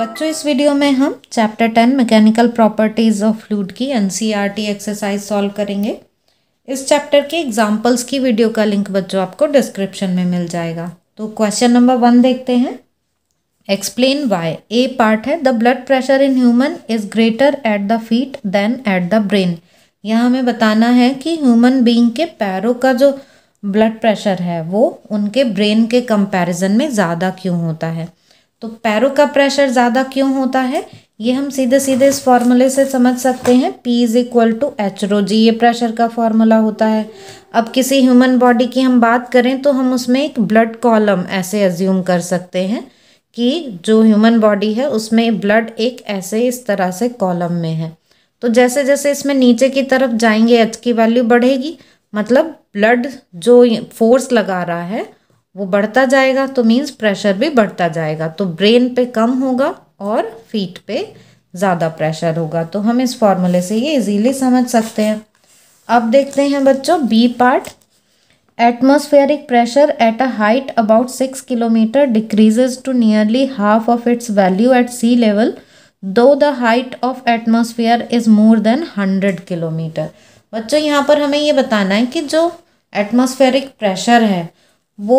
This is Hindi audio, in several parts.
बच्चों इस वीडियो में हम chapter ten mechanical properties of fluid की एन एक्सरसाइज सॉल्व करेंगे इस चैप्टर के एग्जाम्पल्स की वीडियो का लिंक बच्चों आपको डिस्क्रिप्शन में मिल जाएगा तो क्वेश्चन नंबर वन देखते हैं एक्सप्लेन वाई ए पार्ट है the blood pressure in human is greater at the feet than at the brain यह हमें बताना है कि ह्यूमन बींग के पैरों का जो ब्लड प्रेशर है वो उनके ब्रेन के कंपैरिजन में ज़्यादा क्यों होता है तो पैरों का प्रेशर ज़्यादा क्यों होता है ये हम सीधे सीधे इस फॉर्मूले से समझ सकते हैं P is equal to H rho G ये प्रेशर का फॉर्मूला होता है अब किसी ह्यूमन बॉडी की हम बात करें तो हम उसमें एक ब्लड कॉलम ऐसे एज्यूम कर सकते हैं कि जो ह्यूमन बॉडी है उसमें ब्लड एक ऐसे इस तरह से कॉलम में है तो जैसे जैसे इसमें नीचे की तरफ जाएंगे एच की वैल्यू बढ़ेगी मतलब ब्लड जो फोर्स लगा रहा है वो बढ़ता जाएगा तो मीन्स प्रेशर भी बढ़ता जाएगा तो ब्रेन पे कम होगा और फीट पे ज़्यादा प्रेशर होगा तो हम इस फॉर्मूले से ये इजीली समझ सकते हैं अब देखते हैं बच्चों B part atmospheric pressure at a height about six kilometre decreases to nearly half of its value at sea level though the height of atmosphere is more than hundred kilometre बच्चों यहाँ पर हमें ये बताना है कि जो एटमोसफेयरिक प्रेशर है वो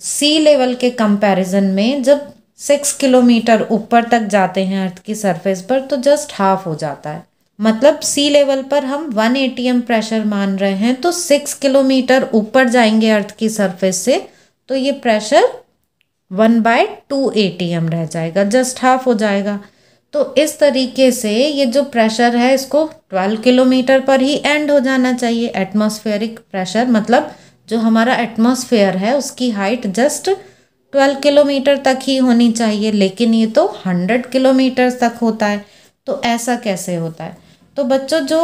सी लेवल के कंपैरिजन में जब सिक्स किलोमीटर ऊपर तक जाते हैं अर्थ की सरफेस पर तो जस्ट हाफ हो जाता है मतलब सी लेवल पर हम one A T M pressure मान रहे हैं तो सिक्स किलोमीटर ऊपर जाएंगे अर्थ की सरफेस से तो ये pressure one by two A T M रह जाएगा जस्ट हाफ हो जाएगा तो इस तरीके से ये जो प्रेशर है इसको ट्वेल्व किलोमीटर पर ही एंड हो जाना चाहिए एटमॉस्फेरिक प्रेशर मतलब जो हमारा एटमॉस्फेयर है उसकी हाइट जस्ट 12 किलोमीटर तक ही होनी चाहिए लेकिन ये तो 100 किलोमीटर तक होता है तो ऐसा कैसे होता है तो बच्चों जो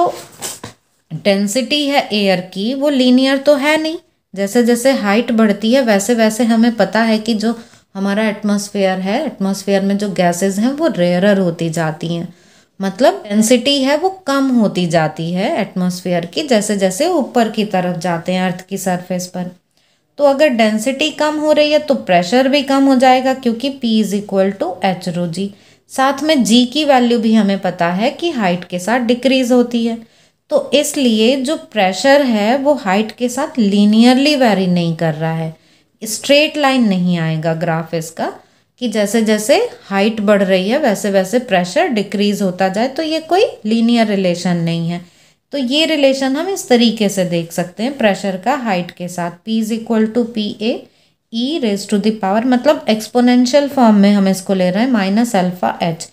डेंसिटी है एयर की वो लीनियर तो है नहीं जैसे जैसे हाइट बढ़ती है वैसे वैसे हमें पता है कि जो हमारा एटमॉस्फेयर है एटमॉस्फेयर में जो गैसेस हैं वो रेयरर होती जाती हैं मतलब डेंसिटी है वो कम होती जाती है एटमॉस्फेयर की जैसे जैसे ऊपर की तरफ जाते हैं अर्थ की सरफेस पर तो अगर डेंसिटी कम हो रही है तो प्रेशर भी कम हो जाएगा क्योंकि P is equal to H rho G साथ में G की वैल्यू भी हमें पता है कि हाइट के साथ डिक्रीज होती है तो इसलिए जो प्रेशर है वो हाइट के साथ लीनियरली वेरी नहीं कर रहा है स्ट्रेट लाइन नहीं आएगा ग्राफ इसका कि जैसे जैसे हाइट बढ़ रही है वैसे वैसे प्रेशर डिक्रीज होता जाए तो ये कोई लीनियर रिलेशन नहीं है तो ये रिलेशन हम इस तरीके से देख सकते हैं प्रेशर का हाइट के साथ P is equal to P A E raise to the power मतलब एक्सपोनेंशियल फॉर्म में हम इसको ले रहे हैं माइनस अल्फ़ा एच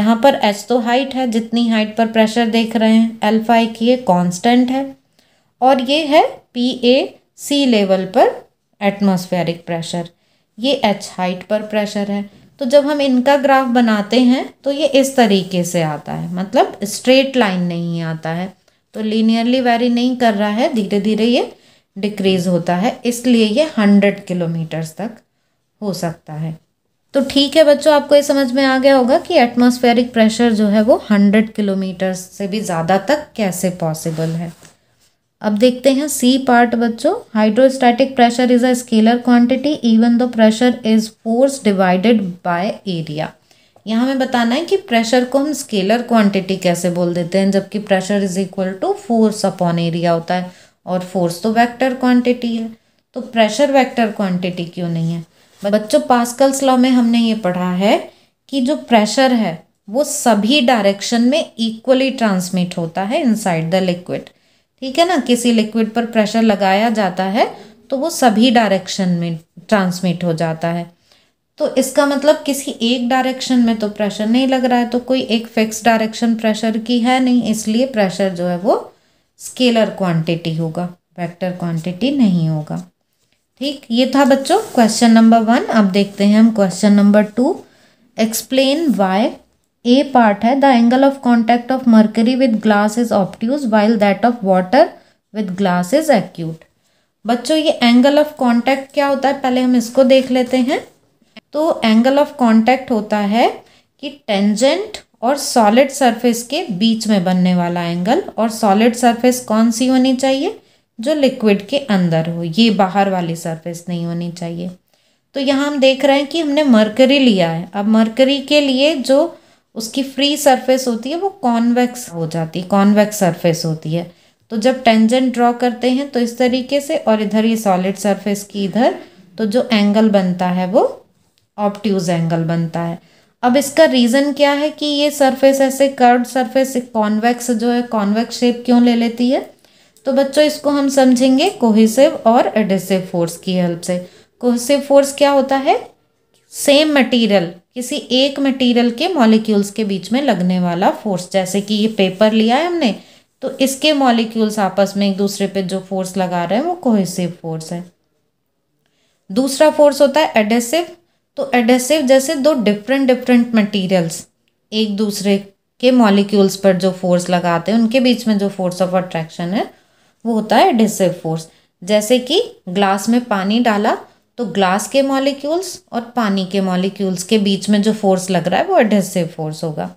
यहाँ पर एच तो हाइट है जितनी हाइट पर प्रेशर देख रहे हैं अल्फ़ा एक ये कांस्टेंट है और ये है पी ए सी लेवल पर एटमॉस्फेरिक प्रेशर ये एच हाइट पर प्रेशर है तो जब हम इनका ग्राफ बनाते हैं तो ये इस तरीके से आता है मतलब स्ट्रेट लाइन नहीं आता है तो लीनियरली वेरी नहीं कर रहा है धीरे धीरे ये डिक्रीज होता है इसलिए ये हंड्रेड किलोमीटर्स तक हो सकता है तो ठीक है बच्चों आपको ये समझ में आ गया होगा कि एटमॉस्फेरिक प्रेशर जो है वो हंड्रेड किलोमीटर्स से भी ज़्यादा तक कैसे पॉसिबल है अब देखते हैं सी पार्ट बच्चों hydrostatic pressure is a scalar quantity even though pressure is force divided by area यहाँ हमें बताना है कि प्रेशर को हम स्केलर क्वांटिटी कैसे बोल देते हैं जबकि pressure is equal to force upon area होता है और फोर्स तो वेक्टर क्वांटिटी है तो प्रेशर वेक्टर क्वांटिटी क्यों नहीं है बच्चों पास्कल्स लॉ में हमने ये पढ़ा है कि जो प्रेशर है वो सभी डायरेक्शन में इक्वली ट्रांसमिट होता है इनसाइड द लिक्विड ठीक है ना किसी लिक्विड पर प्रेशर लगाया जाता है तो वो सभी डायरेक्शन में ट्रांसमिट हो जाता है तो इसका मतलब किसी एक डायरेक्शन में तो प्रेशर नहीं लग रहा है तो कोई एक फिक्स डायरेक्शन प्रेशर की है नहीं इसलिए प्रेशर जो है वो स्केलर क्वांटिटी होगा वेक्टर क्वांटिटी नहीं होगा ठीक ये था बच्चों क्वेश्चन नंबर वन अब देखते हैं हम question number two explain why A part है the angle of contact of mercury with glass is obtuse while that of water with glass is acute बच्चों ये एंगल ऑफ कॉन्टैक्ट क्या होता है पहले हम इसको देख लेते हैं तो एंगल ऑफ कॉन्टैक्ट होता है कि टेंजेंट और सॉलिड सरफेस के बीच में बनने वाला एंगल और सॉलिड सरफेस कौन सी होनी चाहिए जो लिक्विड के अंदर हो ये बाहर वाली सरफेस नहीं होनी चाहिए तो यहाँ हम देख रहे हैं कि हमने मरकरी लिया है अब मरकरी के लिए जो उसकी फ्री सरफेस होती है वो कॉन्वेक्स हो जाती है कॉन्वेक्स सरफेस होती है तो जब टेंजेंट ड्रॉ करते हैं तो इस तरीके से और इधर ये सॉलिड सरफेस की इधर तो जो एंगल बनता है वो ऑप्टूज एंगल बनता है अब इसका रीज़न क्या है कि ये सरफेस ऐसे कर्व सरफेस कॉन्वेक्स जो है कॉन्वेक्स शेप क्यों ले लेती है तो बच्चों इसको हम समझेंगे कोहिसिव और एडेसिव फोर्स की हेल्प से कोहिसिव फोर्स क्या होता है सेम मटेरियल किसी एक मटेरियल के मॉलिक्यूल्स के बीच में लगने वाला फोर्स जैसे कि ये पेपर लिया है हमने तो इसके मॉलिक्यूल्स आपस में एक दूसरे पे जो फोर्स लगा रहे हैं वो कोहेसिव फोर्स है दूसरा फोर्स होता है एडेसिव तो एडेसिव जैसे दो डिफरेंट डिफरेंट मटेरियल्स एक दूसरे के मॉलिक्यूल्स पर जो फोर्स लगाते हैं उनके बीच में जो फोर्स ऑफ अट्रैक्शन है वो होता है एडेसिव फोर्स जैसे कि ग्लास में पानी डाला तो ग्लास के मॉलिक्यूल्स और पानी के मॉलिक्यूल्स के बीच में जो फोर्स लग रहा है वो एडहेसिव फोर्स होगा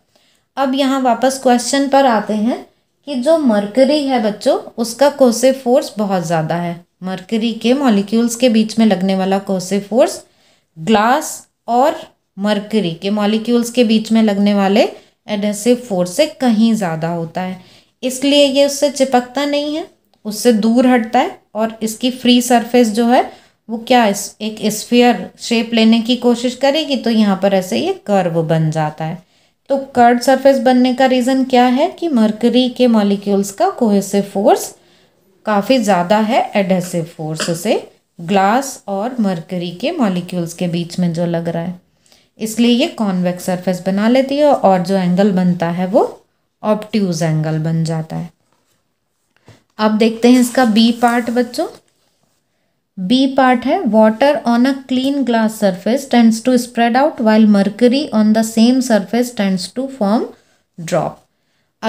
अब यहाँ वापस क्वेश्चन पर आते हैं कि जो मरकरी है बच्चों उसका कोसे फोर्स बहुत ज़्यादा है मरकरी के मॉलिक्यूल्स के बीच में लगने वाला कोसे फोर्स ग्लास और मरकरी के मॉलिक्यूल्स के बीच में लगने वाले एडहेसिव फोर्स से कहीं ज़्यादा होता है इसलिए ये उससे चिपकता नहीं है उससे दूर हटता है और इसकी फ्री सरफेस जो है वो क्या इस एक स्फीयर शेप लेने की कोशिश करेगी तो यहाँ पर ऐसे ये कर्व बन जाता है तो कर्ड सरफेस बनने का रीज़न क्या है कि मरकरी के मॉलिक्यूल्स का कोहेसिव फोर्स काफ़ी ज़्यादा है एडहेसिव फोर्स से ग्लास और मरकरी के मॉलिक्यूल्स के बीच में जो लग रहा है इसलिए ये कॉन्वेक्स सरफेस बना लेती है और जो एंगल बनता है वो ऑप्टूज एंगल बन जाता है अब देखते हैं इसका बी पार्ट बच्चों बी पार्ट है water on a clean glass surface tends to spread out while mercury on the same surface tends to form drop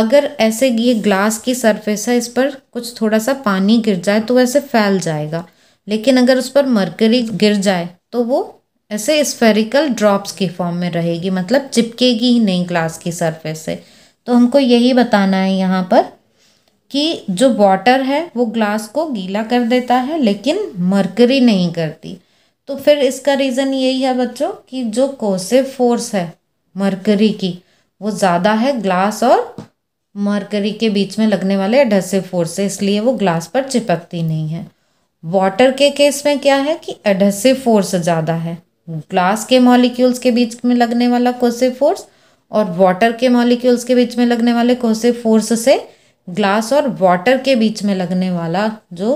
अगर ऐसे ये ग्लास की सरफेस है इस पर कुछ थोड़ा सा पानी गिर जाए तो वैसे फैल जाएगा लेकिन अगर उस पर मरकरी गिर जाए तो वो ऐसे स्फेरिकल ड्रॉप्स की फॉर्म में रहेगी मतलब चिपकेगी ही नहीं ग्लास की सरफेस से तो हमको यही बताना है यहाँ पर कि जो वाटर है वो ग्लास को गीला कर देता है लेकिन मरकरी नहीं करती तो फिर इसका रीज़न यही है बच्चों कि जो कोसे फोर्स है मरकरी की वो ज़्यादा है ग्लास और मरकरी के बीच में लगने वाले एडहेसिव फोर्स से इसलिए वो ग्लास पर चिपकती नहीं है वाटर के केस में क्या है कि एडहेसिव फोर्स ज़्यादा है ग्लास के मॉलिक्यूल्स के बीच में लगने वाला कोसे फोर्स और वाटर के मॉलिक्यूल्स के बीच में लगने वाले कोसे फोर्स से ग्लास और वाटर के बीच में लगने वाला जो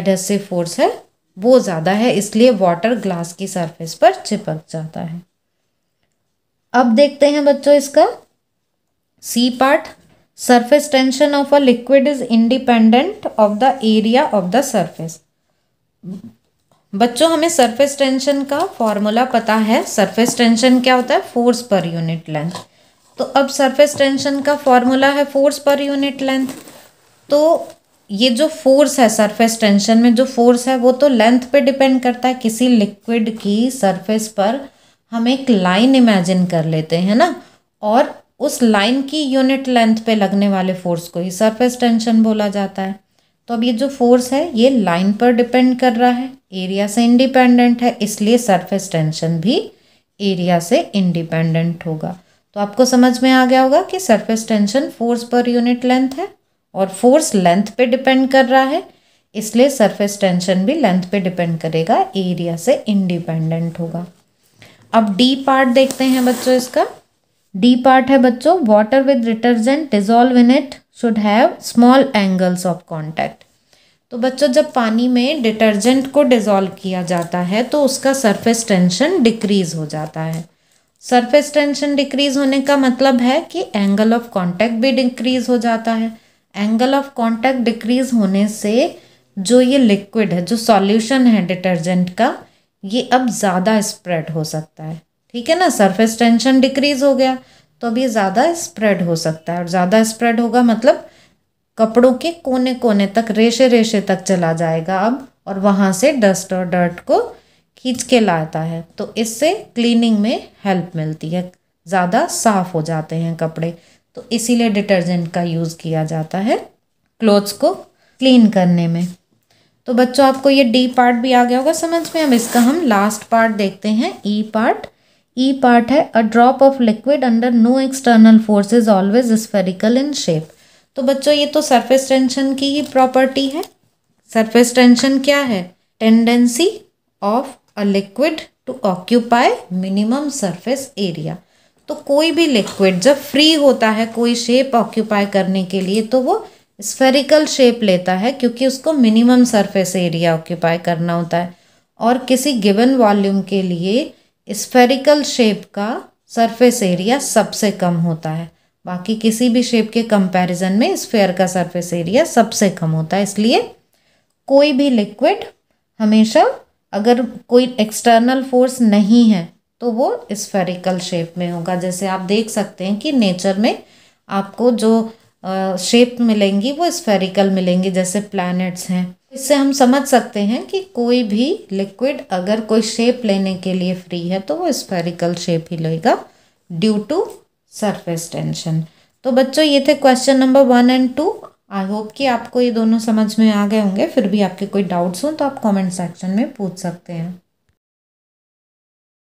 एडहेसिव फोर्स है वो ज़्यादा है इसलिए वाटर ग्लास की सरफेस पर चिपक जाता है अब देखते हैं बच्चों इसका C part surface tension of a liquid is independent of the area of the surface बच्चों हमें सरफेस टेंशन का फॉर्मूला पता है सरफेस टेंशन क्या होता है फोर्स पर यूनिट लेंथ तो अब सरफेस टेंशन का फॉर्मूला है फोर्स पर यूनिट लेंथ तो ये जो फोर्स है सरफेस टेंशन में जो फोर्स है वो तो लेंथ पे डिपेंड करता है किसी लिक्विड की सरफेस पर हम एक लाइन इमेजिन कर लेते हैं ना और उस लाइन की यूनिट लेंथ पे लगने वाले फोर्स को ही सरफेस टेंशन बोला जाता है तो अब ये जो फोर्स है ये लाइन पर डिपेंड कर रहा है एरिया से इंडिपेंडेंट है इसलिए सरफेस टेंशन भी एरिया से इंडिपेंडेंट होगा तो आपको समझ में आ गया होगा कि सरफेस टेंशन फोर्स पर यूनिट लेंथ है और फोर्स लेंथ पे डिपेंड कर रहा है इसलिए सरफेस टेंशन भी लेंथ पे डिपेंड करेगा एरिया से इंडिपेंडेंट होगा अब डी पार्ट देखते हैं बच्चों इसका डी पार्ट है बच्चों water with detergent dissolve in it should have small angles of contact तो बच्चों जब पानी में डिटर्जेंट को डिजोल्व किया जाता है तो उसका सरफेस टेंशन डिक्रीज हो जाता है सरफेस टेंशन डिक्रीज होने का मतलब है कि एंगल ऑफ कांटेक्ट भी डिक्रीज हो जाता है एंगल ऑफ कांटेक्ट डिक्रीज होने से जो ये लिक्विड है जो सॉल्यूशन है डिटर्जेंट का ये अब ज़्यादा स्प्रेड हो सकता है ठीक है ना सरफेस टेंशन डिक्रीज हो गया तो अब ये ज़्यादा स्प्रेड हो सकता है और ज़्यादा स्प्रेड होगा मतलब कपड़ों के कोने कोने तक रेशे रेशे तक चला जाएगा अब और वहाँ से डस्ट और डर्ट को खींच के लाता है तो इससे क्लीनिंग में हेल्प मिलती है ज़्यादा साफ हो जाते हैं कपड़े तो इसीलिए डिटर्जेंट का यूज़ किया जाता है क्लोथ्स को क्लीन करने में तो बच्चों आपको ये डी पार्ट भी आ गया होगा समझ में अब इसका हम लास्ट पार्ट देखते हैं ई पार्ट ई पार्ट है a drop of liquid under no external forces always spherical in shape तो बच्चों ये तो सरफेस टेंशन की ही प्रॉपर्टी है सरफेस टेंशन क्या है tendency of a liquid to occupy minimum surface area तो कोई भी लिक्विड जब फ्री होता है कोई शेप ऑक्यूपाई करने के लिए तो वो स्फेरिकल शेप लेता है क्योंकि उसको मिनिमम सरफेस एरिया ऑक्यूपाई करना होता है और किसी गिवन वॉल्यूम के लिए स्फेरिकल शेप का सरफेस एरिया सबसे कम होता है बाकी किसी भी शेप के कंपैरिजन में स्फेयर का सरफेस एरिया सबसे कम होता है इसलिए कोई भी लिक्विड हमेशा अगर कोई एक्सटर्नल फोर्स नहीं है तो वो स्फेरिकल शेप में होगा जैसे आप देख सकते हैं कि नेचर में आपको जो शेप मिलेंगी वो स्फेरिकल मिलेंगी जैसे प्लैनेट्स हैं इससे हम समझ सकते हैं कि कोई भी लिक्विड अगर कोई शेप लेने के लिए फ्री है तो वो स्फेरिकल शेप ही लेगा ड्यू टू सरफेस टेंशन तो बच्चों ये थे question number one and two I hope कि आपको ये दोनों समझ में आ गए होंगे फिर भी आपके कोई डाउट्स हों तो आप कमेंट सेक्शन में पूछ सकते हैं